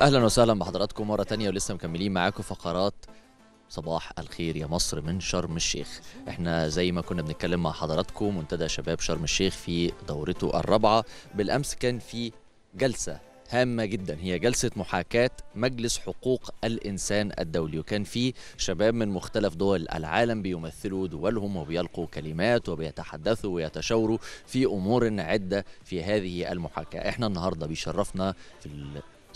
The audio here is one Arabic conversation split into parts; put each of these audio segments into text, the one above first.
اهلا وسهلا بحضراتكم مره تانية ولسه مكملين معاكم فقرات صباح الخير يا مصر من شرم الشيخ احنا زي ما كنا بنتكلم مع حضراتكم منتدى شباب شرم الشيخ في دورته الرابعه بالامس كان في جلسه هامه جدا هي جلسه محاكاه مجلس حقوق الانسان الدولي وكان في شباب من مختلف دول العالم بيمثلوا دولهم وبيلقوا كلمات وبيتحدثوا ويتشاوروا في امور عده في هذه المحاكاه احنا النهارده بيشرفنا في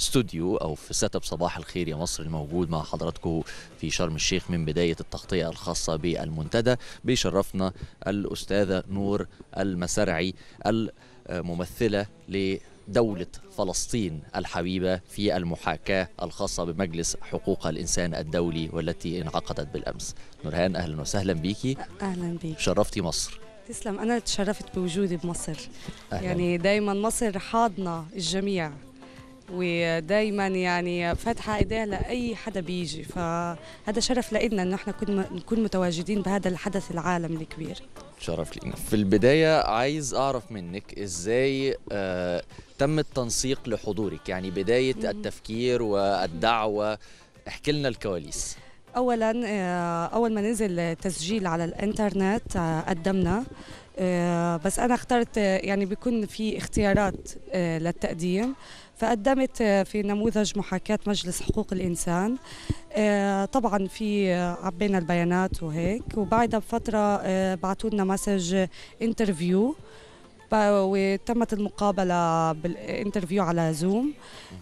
استوديو او في سيت اب صباح الخير يا مصر الموجود مع حضراتكم في شرم الشيخ من بدايه التغطيه الخاصه بالمنتدى بيشرفنا الاستاذه نور المسرعي الممثله ل دولة فلسطين الحبيبة في المحاكاة الخاصة بمجلس حقوق الإنسان الدولي والتي انعقدت بالأمس نورهان أهلا وسهلا بيكي أهلا بيك شرفتي مصر تسلم أنا تشرفت بوجودي بمصر أهلاً. يعني دايما مصر حاضنة الجميع ودايما يعني فاتحه ايديها لاي حدا بيجي فهذا شرف لنا انه احنا نكون متواجدين بهذا الحدث العالمي الكبير شرف لينا في البدايه عايز اعرف منك ازاي آه تم التنسيق لحضورك يعني بدايه التفكير والدعوه احكي لنا الكواليس اولا آه، اول ما نزل تسجيل على الانترنت آه، قدمنا آه، بس انا اخترت يعني بيكون في اختيارات للتقديم فقدمت في نموذج محاكاة مجلس حقوق الإنسان آه، طبعا في عبينا البيانات وهيك وبعدها بفترة آه، بعتولنا مسج انترفيو وتمت المقابله بالانترفيو على زوم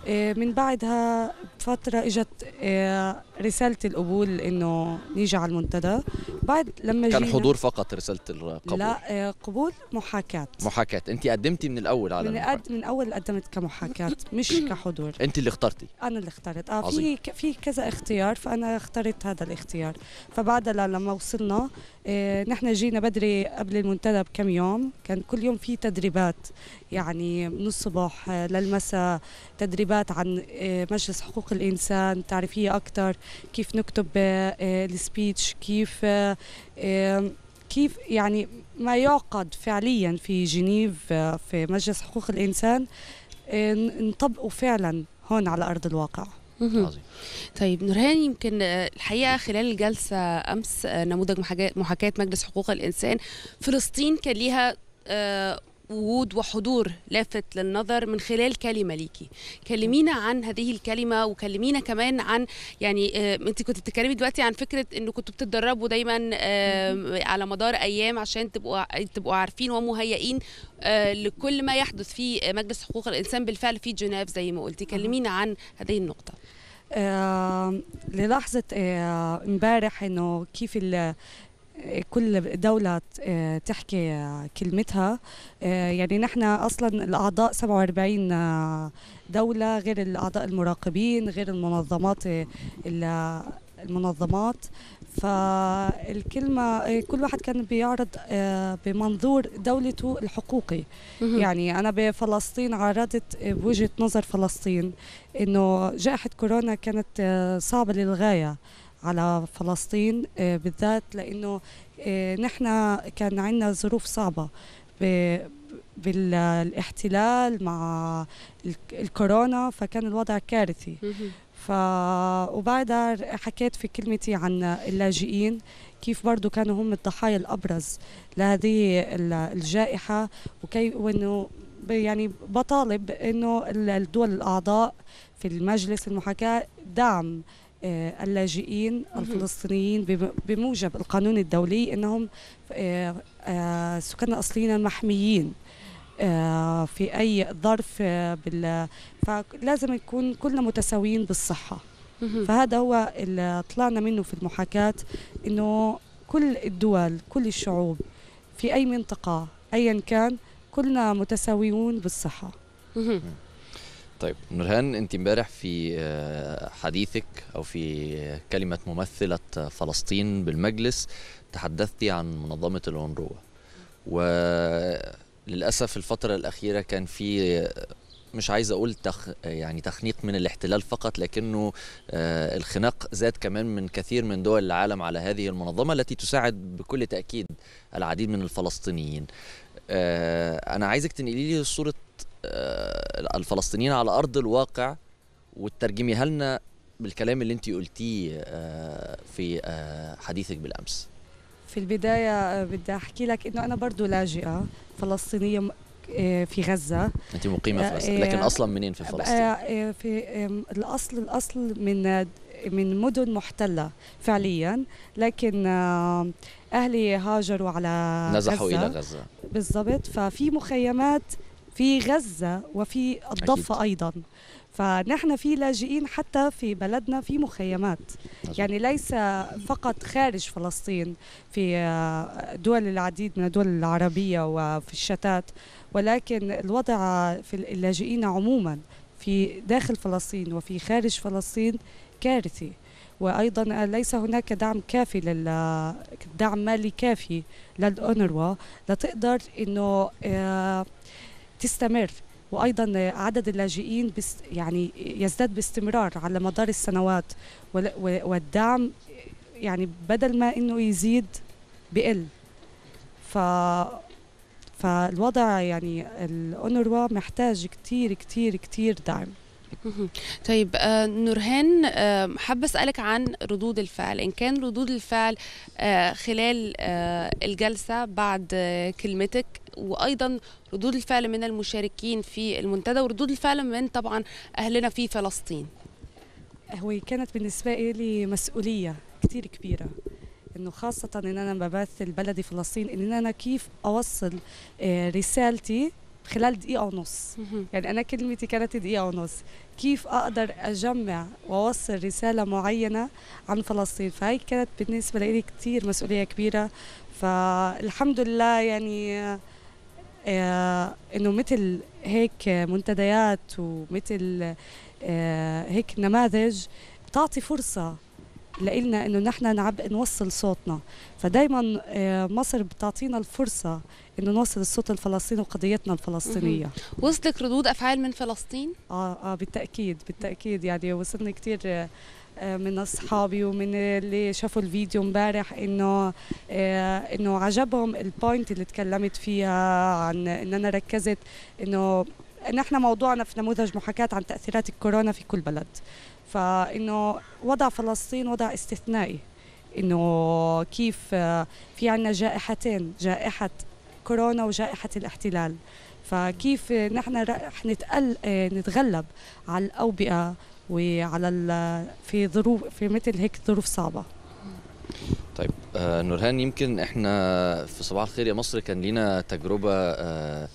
إيه، من بعدها بفتره اجت إيه، رساله القبول انه نيجي على المنتدى بعد لما كان حضور فقط رساله القبول لا إيه، قبول محاكاه محاكاه انت قدمتي من الاول على من, أد... من اول قدمت كمحاكاه مش كحضور انت اللي اخترتي انا اللي اخترت اه في في كذا اختيار فانا اخترت هذا الاختيار فبعد لما وصلنا نحن جينا بدري قبل المنتدى بكم يوم كان كل يوم في تدريبات يعني من الصبح للمساء تدريبات عن آه، مجلس حقوق الإنسان تعرفيه أكثر كيف نكتب آه، آه، السبيتش كيف كيف يعني ما يعقد فعليا في جنيف في مجلس حقوق الإنسان نطبقه فعلا هون على أرض الواقع عظيم طيب نورهان يمكن الحقيقه خلال الجلسه امس نموذج محاكاه مجلس حقوق الانسان فلسطين كان ليها وجود وحضور لافت للنظر من خلال كلمه ليكي كلمينا عن هذه الكلمه وكلمينا كمان عن يعني آه، انت كنت بتتكلمي دلوقتي عن فكره انه كنتوا بتتدربوا دايما على مدار ايام عشان تبقوا تبقوا عارفين ومهيئين آه، لكل ما يحدث في مجلس حقوق الانسان بالفعل في جنيف زي ما قلتي كلمينا عن هذه النقطه آه للحظة آه، امبارح آه انه كيف كل دولة آه، تحكي كلمتها آه، يعني نحن أصلا الأعضاء 47 آه، دولة غير الأعضاء المراقبين غير المنظمات المنظمات فالكلمة كل واحد كان بيعرض بمنظور دولته الحقوقي يعني أنا بفلسطين عرضت بوجهة نظر فلسطين إنه جائحة كورونا كانت صعبة للغاية على فلسطين آه، بالذات لانه آه، نحن كان عندنا ظروف صعبه بالاحتلال مع الكورونا فكان الوضع كارثي ف وبعدها حكيت في كلمتي عن اللاجئين كيف برضو كانوا هم الضحايا الابرز لهذه الجائحه وكيف وانه يعني بطالب انه الدول الاعضاء في المجلس المحاكاه دعم آه، اللاجئين الفلسطينيين بموجب القانون الدولي انهم آه، آه، سكان الاصليين محميين في اي ظرف فلازم نكون كلنا متساويين بالصحه فهذا هو اللي طلعنا منه في المحاكاه انه كل الدول كل الشعوب في اي منطقه ايا كان كلنا متساويون بالصحه طيب نورهان انت امبارح في آه، حديثك او في كلمه ممثله فلسطين بالمجلس تحدثتي عن منظمه الانروا وللاسف الفتره الاخيره كان في آه، مش عايز اقول تخ... يعني تخنيق من الاحتلال فقط لكنه آه الخناق زاد كمان من كثير من دول العالم على هذه المنظمه التي تساعد بكل تاكيد العديد من الفلسطينيين آه انا عايزك تنقلي لي صوره آه، الفلسطينيين على ارض الواقع وترجميها لنا بالكلام اللي انت قلتيه آه، في آه، حديثك بالامس في البداية بدي أحكي لك إنه أنا برضو لاجئة فلسطينية في غزة أنت مقيمة في فلسطين لكن أصلا منين في فلسطين؟ في الأصل الأصل من من مدن محتلة فعليا لكن أهلي هاجروا على نزحوا غزة. إلى غزة بالضبط ففي مخيمات في غزة وفي الضفة أكيد. أيضا فنحن في لاجئين حتى في بلدنا في مخيمات يعني ليس فقط خارج فلسطين في دول العديد من الدول العربية وفي الشتات ولكن الوضع في اللاجئين عموما في داخل فلسطين وفي خارج فلسطين كارثي وايضا ليس هناك دعم كافي لل دعم مالي كافي للأونروا لتقدر انه آه، تستمر وايضا عدد اللاجئين يعني يزداد باستمرار على مدار السنوات والدعم يعني بدل ما انه يزيد بقل ف فالوضع يعني الاونروا محتاج كتير كتير كتير دعم طيب آه، نورهان آه، حابه اسالك عن ردود الفعل ان كان ردود الفعل آه، خلال الجلسه بعد كلمتك وايضا ردود الفعل من المشاركين في المنتدى وردود الفعل من طبعا اهلنا في فلسطين هو كانت بالنسبه لي مسؤوليه كتير كبيره انه خاصه ان انا ببث بلدي فلسطين ان انا كيف اوصل رسالتي خلال دقيقه ونص يعني انا كلمتي كانت دقيقه ونص كيف اقدر اجمع واوصل رساله معينه عن فلسطين فهي كانت بالنسبه لي كثير مسؤوليه كبيره فالحمد لله يعني آه انه مثل هيك منتديات ومثل آه هيك نماذج تعطي فرصه لإلنا انه نحن نعب نوصل صوتنا فدايما آه، مصر بتعطينا الفرصه انه نوصل الصوت الفلسطيني وقضيتنا الفلسطينيه وصلك ردود افعال من فلسطين اه اه بالتاكيد بالتاكيد يعني وصلني كثير آه، آه، من اصحابي ومن اللي شافوا الفيديو امبارح انه انه عجبهم البوينت اللي تكلمت فيها عن ان انا ركزت انه نحن موضوعنا في نموذج محاكاة عن تأثيرات الكورونا في كل بلد فانه وضع فلسطين وضع استثنائي انه كيف آه، في عندنا جائحتين جائحه كورونا وجائحه الاحتلال فكيف نحن رح نتقل آه، نتغلب على الاوبئه وعلى في ظروف في مثل هيك ظروف صعبه طيب آه نورهان يمكن احنا في صباح الخير يا مصر كان لينا تجربه آه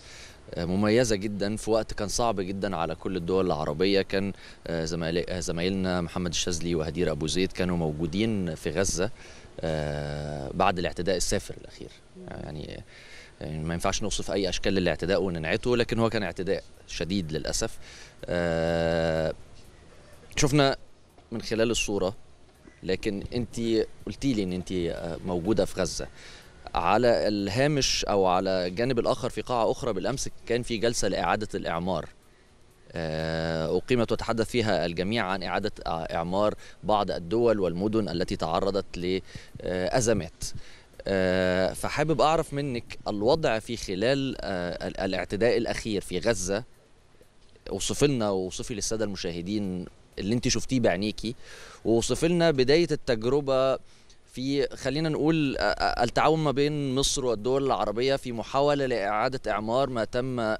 آه، مميزة جدا في وقت كان صعب جدا على كل الدول العربية كان آه، آه، زمايلنا محمد الشاذلي وهدير أبو زيد كانوا موجودين في غزة بعد الاعتداء السافر الأخير يعني،, يعني ما ينفعش نوصف اي اشكال للاعتداء وننعته لكن هو كان اعتداء شديد للاسف شفنا من خلال الصوره لكن انت قلتي لي ان انت موجوده في غزه على الهامش او على الجانب الاخر في قاعه اخرى بالامس كان في جلسه لاعاده الاعمار آه، أقيمت وتحدث فيها الجميع عن إعادة إعمار بعض الدول والمدن التي تعرضت لأزمات آه، فحابب أعرف منك الوضع في خلال آه، الاعتداء الأخير في غزة اوصف لنا ووصفي للسادة المشاهدين اللي انت شفتيه بعينيكي ووصف لنا بداية التجربة في خلينا نقول التعاون ما بين مصر والدول العربية في محاولة لإعادة إعمار ما تم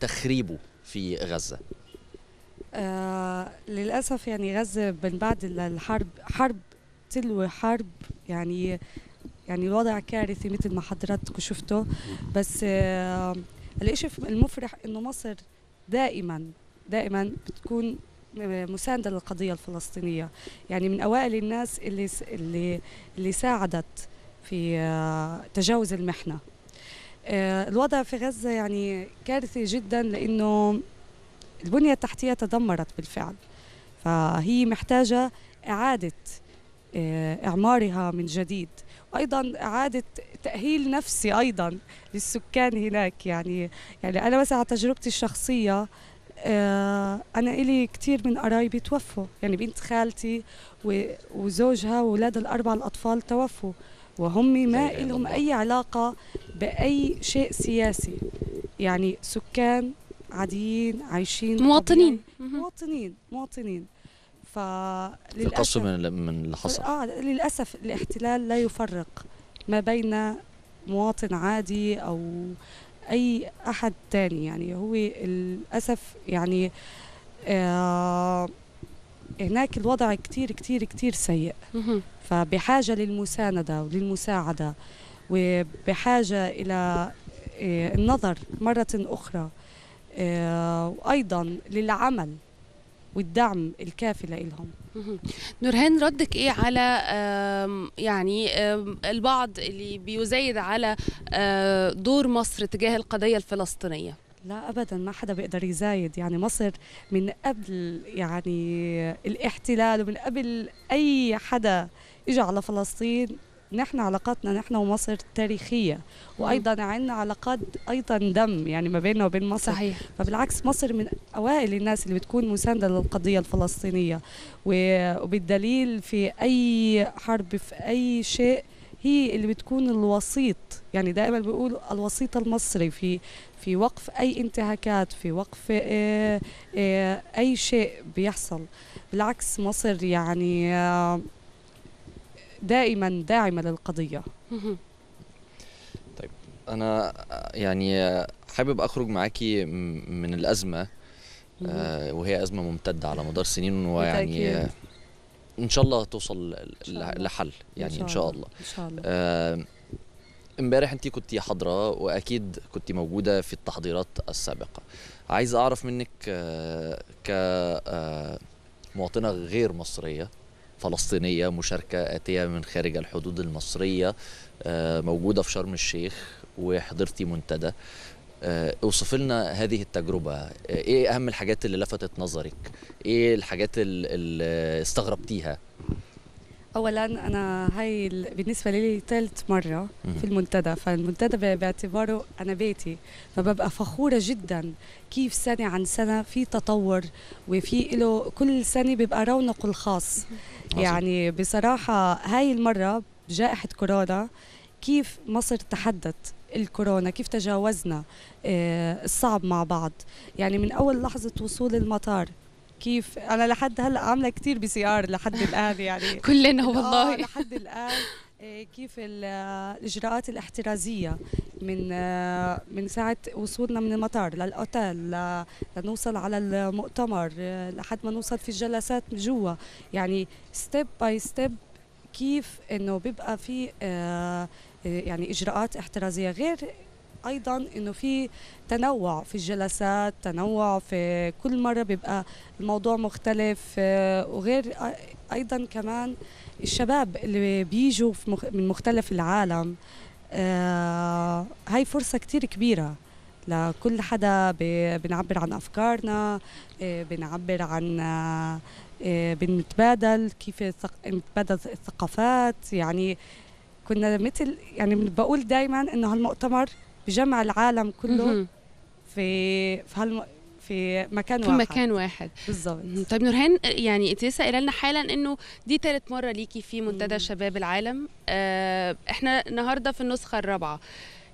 تخريبه في غزة آه للأسف يعني غزة من بعد الحرب حرب تلو حرب يعني يعني الوضع كارثي مثل ما حضراتكم شفتوا بس آه الاشي المفرح انه مصر دائما دائما بتكون مساندة للقضية الفلسطينية يعني من أوائل الناس اللي اللي اللي ساعدت في آه، تجاوز المحنة آه، الوضع في غزة يعني كارثي جدا لأنه البنية التحتية تدمرت بالفعل فهي محتاجة إعادة آه، إعمارها من جديد وأيضا إعادة تأهيل نفسي أيضا للسكان هناك يعني يعني أنا مثلا على تجربتي الشخصية آه، أنا إلي كثير من قرايبي توفوا يعني بنت خالتي وزوجها وولادها الأربع الأطفال توفوا وهم ما لهم أي علاقة بأي شيء سياسي يعني سكان عاديين عايشين مواطنين مواطنين مواطنين فللأسف من من اللي حصل اه للأسف الاحتلال لا يفرق ما بين مواطن عادي أو اي احد تاني يعني هو للاسف يعني آه هناك الوضع كتير كتير كتير سيء فبحاجة للمساندة وللمساعدة وبحاجة إلى آه، النظر مرة أخرى آه، وأيضا للعمل والدعم الكافي لهم نورهان ردك ايه على يعني البعض اللي بيزايد على دور مصر تجاه القضيه الفلسطينيه لا ابدا ما حدا بيقدر يزايد يعني مصر من قبل يعني الاحتلال ومن قبل اي حدا اجى على فلسطين نحن علاقاتنا نحن ومصر تاريخيه وايضا عندنا علاقات ايضا دم يعني ما بيننا وبين مصر صحيح. فبالعكس مصر من اوائل الناس اللي بتكون مسانده للقضيه الفلسطينيه وبالدليل في اي حرب في اي شيء هي اللي بتكون الوسيط يعني دائما بيقول الوسيط المصري في في وقف اي انتهاكات في وقف آه، آه، اي شيء بيحصل بالعكس مصر يعني آه، دائما داعمة للقضية طيب أنا يعني حابب أخرج معاكي من الأزمة آه، وهي أزمة ممتدة على مدار سنين ويعني آه، إن شاء الله توصل شاء الله. لحل يعني إن شاء الله, إن شاء الله. آه، امبارح انت كنت حاضره واكيد كنت موجوده في التحضيرات السابقه عايز اعرف منك ك مواطنه غير مصريه فلسطينية مشاركة آتية من خارج الحدود المصرية آه، موجودة في شرم الشيخ وحضرتي منتدى آه، اوصف لنا هذه التجربة آه، ايه اهم الحاجات اللي لفتت نظرك ايه الحاجات اللي استغربتيها اولا انا هاي بالنسبه لي ثالث مره في المنتدى فالمنتدى باعتباره انا بيتي فببقى فخوره جدا كيف سنه عن سنه في تطور وفي له كل سنه بيبقى رونقه الخاص يعني بصراحة هاي المرة بجائحة كورونا كيف مصر تحدت الكورونا كيف تجاوزنا آه، الصعب مع بعض يعني من أول لحظة وصول المطار كيف انا لحد هلا عامله كثير بي سي ار لحد الان يعني كلنا والله آه، لحد الان إيه، كيف الاجراءات الاحترازيه من آه، من ساعه وصولنا من المطار للاوتيل لنوصل على المؤتمر آه، لحد ما نوصل في الجلسات جوا يعني ستيب باي ستيب كيف انه بيبقى في آه، يعني اجراءات احترازيه غير ايضا انه في تنوع في الجلسات تنوع في كل مره بيبقى الموضوع مختلف وغير ايضا كمان الشباب اللي بيجوا من مختلف العالم آه، هاي فرصة كتير كبيرة لكل حدا بنعبر عن أفكارنا آه، بنعبر عن آه، بنتبادل كيف نتبادل الثقافات يعني كنا مثل يعني بقول دايما انه هالمؤتمر بجمع العالم كله في في هالم... في مكان في واحد في مكان واحد بالظبط طيب نورهان يعني انت لسه قايله لنا حالا انه دي ثالث مره ليكي في منتدى شباب العالم آه احنا النهارده في النسخه الرابعه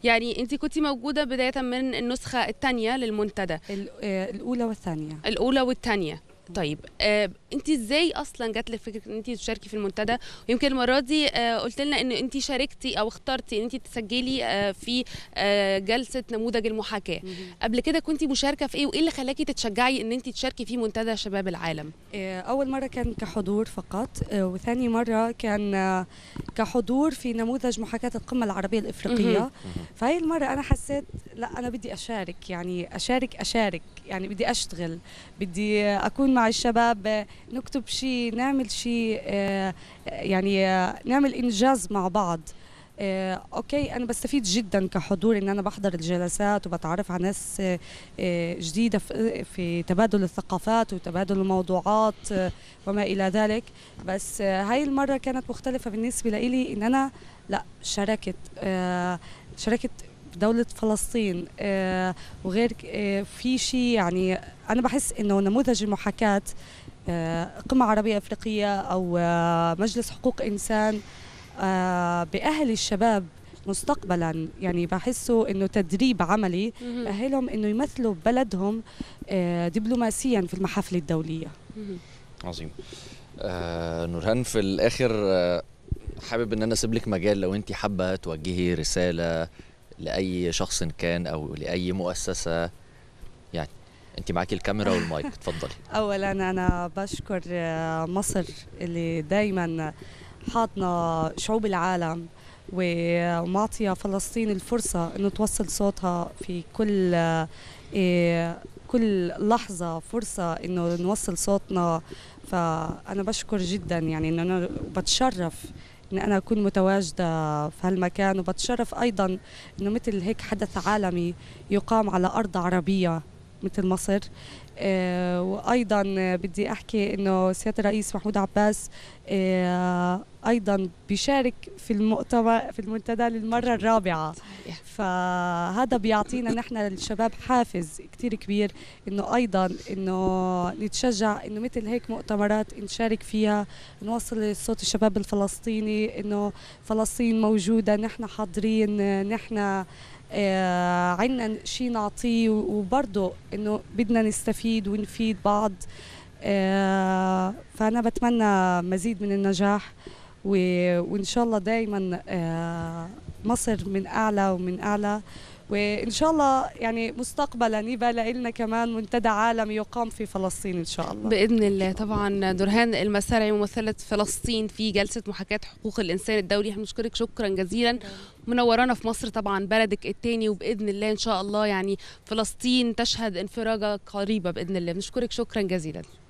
يعني انت كنت موجوده بدايه من النسخه الثانيه للمنتدى آه، الاولى والثانيه الاولى والثانيه طيب آه انت ازاي اصلا جات لك فكره ان انت تشاركي في المنتدى ويمكن المره دي آه قلت لنا ان انت شاركتي او اخترتي ان انت تسجلي آه في آه جلسه نموذج المحاكاه قبل كده كنت مشاركه في ايه وايه اللي خلاكي تتشجعي ان انت تشاركي في منتدى شباب العالم آه اول مره كان كحضور فقط آه وثاني مره كان آه كحضور في نموذج محاكاه القمه العربيه الافريقيه فهي المره انا حسيت لا انا بدي اشارك يعني اشارك اشارك يعني بدي اشتغل بدي اكون مع الشباب نكتب شيء نعمل شيء آه، يعني آه، نعمل انجاز مع بعض آه، اوكي انا بستفيد جدا كحضور ان انا بحضر الجلسات وبتعرف على ناس جديده في تبادل الثقافات وتبادل الموضوعات وما الى ذلك بس هاي المره كانت مختلفه بالنسبه لي ان انا لا شاركت شاركت بدولة فلسطين آه، وغير آه، في شيء يعني أنا بحس إنه نموذج المحاكاة آه، قمة عربية أفريقية أو مجلس حقوق إنسان بأهل الشباب مستقبلا يعني بحسه انه تدريب عملي اهلهم انه يمثلوا بلدهم دبلوماسيا في المحافل الدوليه عظيم آه نورهان في الاخر حابب ان انا اسيب لك مجال لو انت حابه توجهي رساله لاي شخص كان او لاي مؤسسه يعني انت معاكي الكاميرا والمايك اتفضلي اولا انا بشكر آه، مصر اللي دايما حاضنه شعوب العالم ومعطيه فلسطين الفرصه انه توصل صوتها في كل آه، إيه، كل لحظه فرصه انه نوصل صوتنا فانا بشكر جدا يعني انه انا بتشرف ان انا اكون متواجده في هالمكان وبتشرف ايضا انه مثل هيك حدث عالمي يقام على ارض عربيه مثل مصر آه، وايضا بدي احكي انه سياده الرئيس محمود عباس آه، ايضا بيشارك في المؤتمر في المنتدى للمره الرابعه فهذا بيعطينا نحن الشباب حافز كثير كبير انه ايضا انه نتشجع انه مثل هيك مؤتمرات نشارك فيها نوصل صوت الشباب الفلسطيني انه فلسطين موجوده نحن حاضرين نحن آه، عندنا شيء نعطيه وبرضه انه بدنا نستفيد ونفيد بعض آه، فانا بتمنى مزيد من النجاح وان شاء الله دائما آه، مصر من اعلى ومن اعلى وإن شاء الله يعني مستقبلا يبقى لنا كمان منتدى عالمي يقام في فلسطين إن شاء الله بإذن الله طبعا درهان المسارعي ممثلة فلسطين في جلسة محاكاة حقوق الإنسان الدولي احنا بنشكرك شكرا جزيلا منورانا في مصر طبعا بلدك الثاني وبإذن الله إن شاء الله يعني فلسطين تشهد انفراجة قريبة بإذن الله بنشكرك شكرا جزيلا